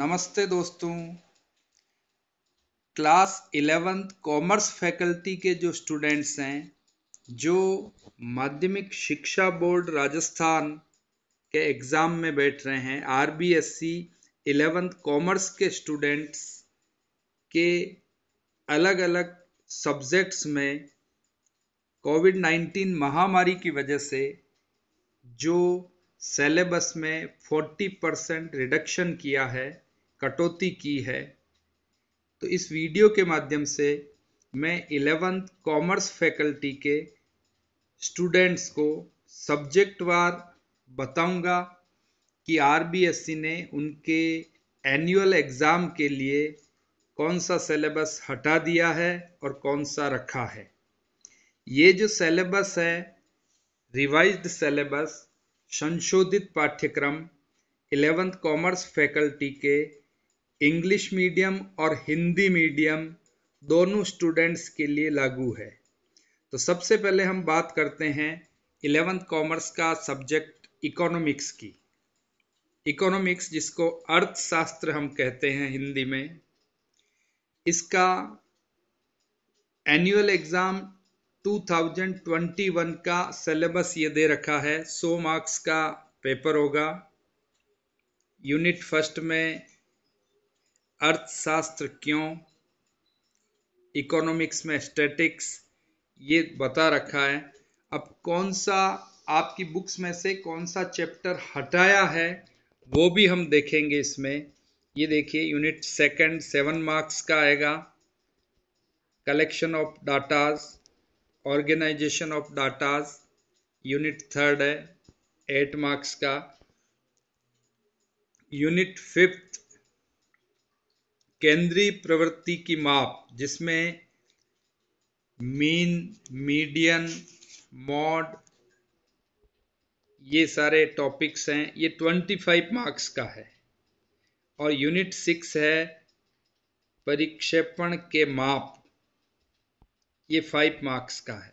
नमस्ते दोस्तों class eleventh commerce faculty के जो स्टूडेंट्स हैं जो माध्यमिक शिक्षा बोर्ड राजस्थान के एग्ज़ाम में बैठ रहे हैं R B S C eleventh commerce के स्टूडेंट्स के अलग अलग सब्जेक्ट्स में कोविड नाइन्टीन महामारी की वजह से जो सेलेबस में 40 परसेंट रिडक्शन किया है कटौती की है तो इस वीडियो के माध्यम से मैं इलेवेंथ कॉमर्स फैकल्टी के स्टूडेंट्स को सब्जेक्ट वार बताऊंगा कि आरबीएससी ने उनके एनुअल एग्ज़ाम के लिए कौन सा सिलेबस हटा दिया है और कौन सा रखा है ये जो सिलेबस है रिवाइज्ड सिलेबस संशोधित पाठ्यक्रम इलेवेंथ कॉमर्स फैकल्टी के इंग्लिश मीडियम और हिंदी मीडियम दोनों स्टूडेंट्स के लिए लागू है तो सबसे पहले हम बात करते हैं इलेवेंथ कॉमर्स का सब्जेक्ट इकोनॉमिक्स की इकोनॉमिक्स जिसको अर्थशास्त्र हम कहते हैं हिंदी में इसका एनुअल एग्ज़ाम 2021 का सिलेबस ये दे रखा है 100 मार्क्स का पेपर होगा यूनिट फर्स्ट में अर्थशास्त्र क्यों इकोनॉमिक्स में स्टेटिक्स ये बता रखा है अब कौन सा आपकी बुक्स में से कौन सा चैप्टर हटाया है वो भी हम देखेंगे इसमें ये देखिए यूनिट सेकंड सेवन मार्क्स का आएगा collection of datas organisation of datas unit third है एट मार्क्स का यूनिट फिफ्थ केंद्रीय प्रवृत्ति की माप जिसमें मीन मीडियन मॉड ये सारे टॉपिक्स हैं ये 25 मार्क्स का है और यूनिट सिक्स है परिक्षेपण के माप ये फाइव मार्क्स का है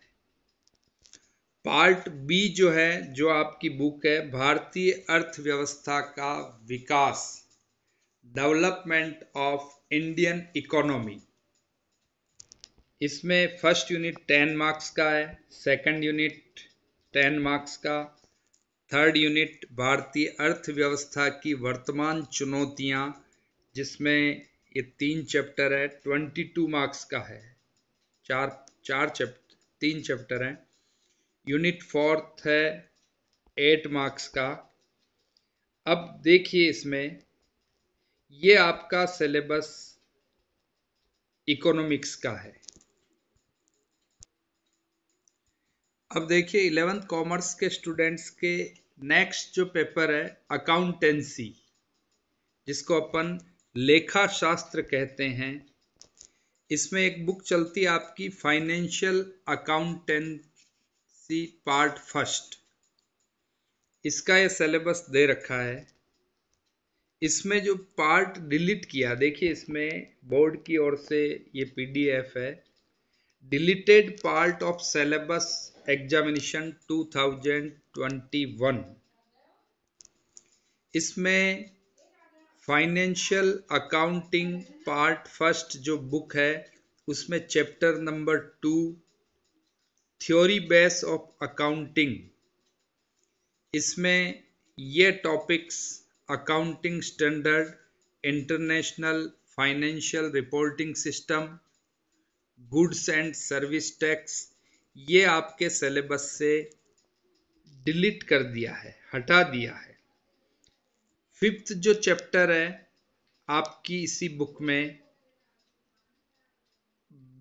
पार्ट बी जो है जो आपकी बुक है भारतीय अर्थव्यवस्था का विकास डेवलपमेंट ऑफ इंडियन इकोनॉमी इसमें फर्स्ट यूनिट टेन मार्क्स का है सेकंड यूनिट टेन मार्क्स का थर्ड यूनिट भारतीय अर्थव्यवस्था की वर्तमान चुनौतियां जिसमें ये तीन चैप्टर है ट्वेंटी टू मार्क्स का है चार चार चैप्टर तीन चैप्टर हैं यूनिट फोर्थ है एट मार्क्स का अब देखिए इसमें ये आपका सिलेबस इकोनॉमिक्स का है अब देखिए इलेवेंथ कॉमर्स के स्टूडेंट्स के नेक्स्ट जो पेपर है अकाउंटेंसी जिसको अपन लेखा शास्त्र कहते हैं इसमें एक बुक चलती है आपकी फाइनेंशियल अकाउंटेंसी पार्ट फर्स्ट इसका ये सिलेबस दे रखा है इसमें जो पार्ट डिलीट किया देखिए इसमें बोर्ड की ओर से ये पीडीएफ है deleted part of syllabus examination 2021 इसमें फाइनेंशियल अकाउंटिंग पार्ट फर्स्ट जो बुक है उसमें chapter number two theory base of accounting इसमें ये topics accounting standard international financial reporting system goods and service tax ये आपके सिलेबस से डिलीट कर दिया है हटा दिया है फिफ्थ जो चैप्टर है आपकी इसी बुक में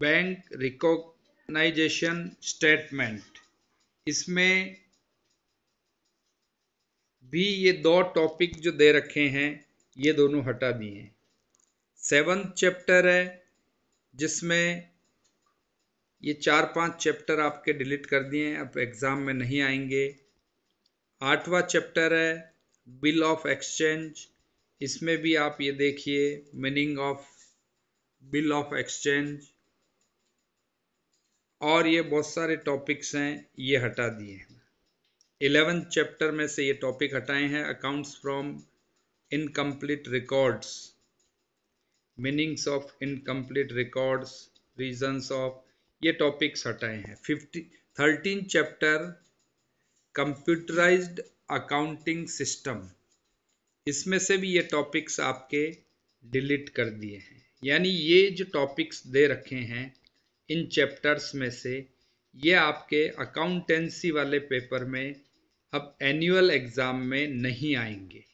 बैंक रिकॉग्नाइजेशन स्टेटमेंट इसमें भी ये दो टॉपिक जो दे रखे हैं ये दोनों हटा दिए हैं सेवन्थ चैप्टर है जिसमें ये चार पांच चैप्टर आपके डिलीट कर दिए हैं अब एग्ज़ाम में नहीं आएंगे आठवां चैप्टर है बिल ऑफ एक्सचेंज इसमें भी आप ये देखिए meaning of bill of exchange और ये बहुत सारे टॉपिक्स हैं ये हटा दिए हैं इलेवेंथ चैप्टर में से ये टॉपिक हटाए हैं accounts from incomplete records meanings of incomplete records reasons of ये टॉपिक्स हटाए हैं fifty thirteen chapter computerised accounting system इसमें से भी ये टॉपिक्स आपके डिलीट कर दिए हैं यानी ये जो टॉपिक्स दे रखे हैं इन चैप्टर्स में से ये आपके अकाउंटेंसी वाले पेपर में अब एनुअल एग्ज़ाम में नहीं आएंगे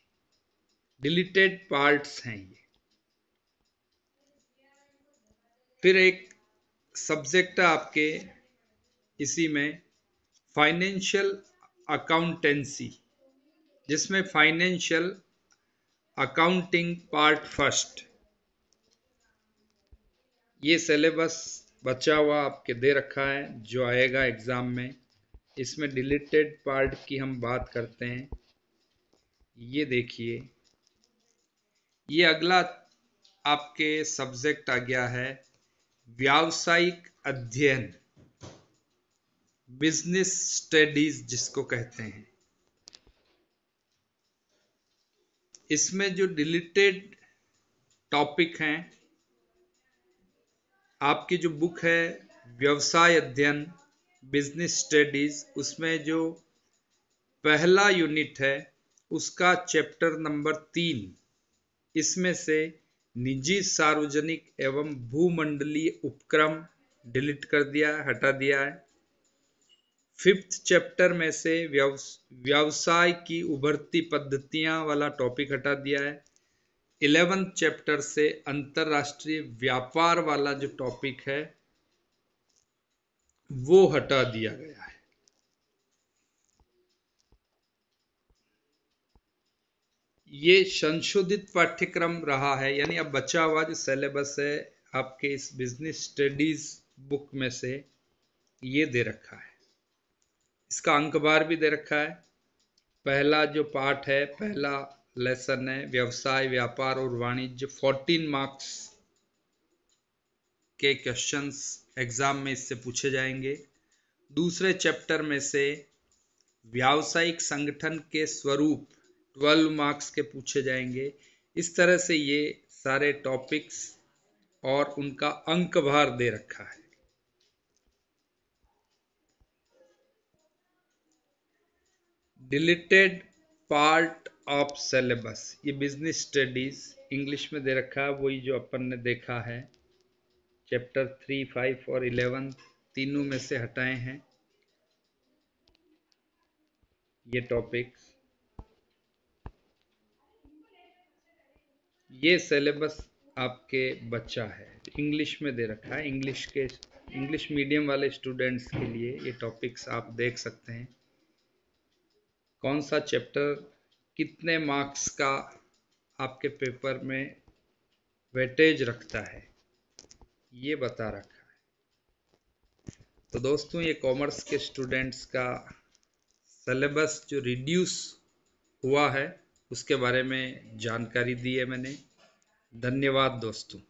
डिलीटेड पार्ट्स हैं ये फिर एक सब्जेक्ट आपके इसी में फाइनेंशियल अकाउंटेंसी जिसमें फाइनेंशियल अकाउंटिंग पार्ट फर्स्ट ये सिलेबस बचा हुआ आपके दे रखा है जो आएगा एग्ज़ाम में इसमें डिलीटेड पार्ट की हम बात करते हैं ये देखिए ये अगला आपके सब्जेक्ट आ गया है व्यावसायिक अध्ययन बिजनेस स्टडीज जिसको कहते हैं इसमें जो डिलीटेड टॉपिक हैं आपकी जो बुक है व्यवसाय अध्ययन बिजनेस स्टडीज़ उसमें जो पहला यूनिट है उसका चैप्टर नंबर तीन इसमें से निजी सार्वजनिक एवं भूमंडलीय उपक्रम डिलीट कर दिया हटा दिया है फिफ्थ चैप्टर में से व्यवसाय की उभरती पद्धतियां वाला टॉपिक हटा दिया है इलेवेंथ चैप्टर से अंतरराष्ट्रीय व्यापार वाला जो टॉपिक है वो हटा दिया गया है ये संशोधित पाठ्यक्रम रहा है यानी अब बचा हुआ जो सिलेबस है आपके इस बिजनेस स्टडीज बुक में से ये दे रखा है इसका अंक बार भी दे रखा है पहला जो पाठ है पहला लेसन है व्यवसाय व्यापार और वाणिज्य 14 मार्क्स के क्वेश्चंस एग्ज़ाम में इससे पूछे जाएंगे दूसरे चैप्टर में से व्यावसायिक संगठन के स्वरूप 12 मार्क्स के पूछे जाएंगे इस तरह से ये सारे टॉपिक्स और उनका अंक भार दे रखा है डिलीटेड पार्ट ऑफ सिलेबस ये बिजनेस स्टडीज इंग्लिश में दे रखा है वही जो अपन ने देखा है चैप्टर थ्री फाइव और इलेवन तीनों में से हटाए हैं ये टॉपिक्स ये सिलेबस आपके बच्चा है इंग्लिश में दे रखा है इंग्लिश के इंग्लिश मीडियम वाले स्टूडेंट्स के लिए ये टॉपिक्स आप देख सकते हैं कौन सा चैप्टर कितने मार्क्स का आपके पेपर में वेटेज रखता है ये बता रखा है तो दोस्तों ये कॉमर्स के स्टूडेंट्स का सिलेबस जो रिड्यूस हुआ है उसके बारे में जानकारी दी है मैंने धन्यवाद दोस्तों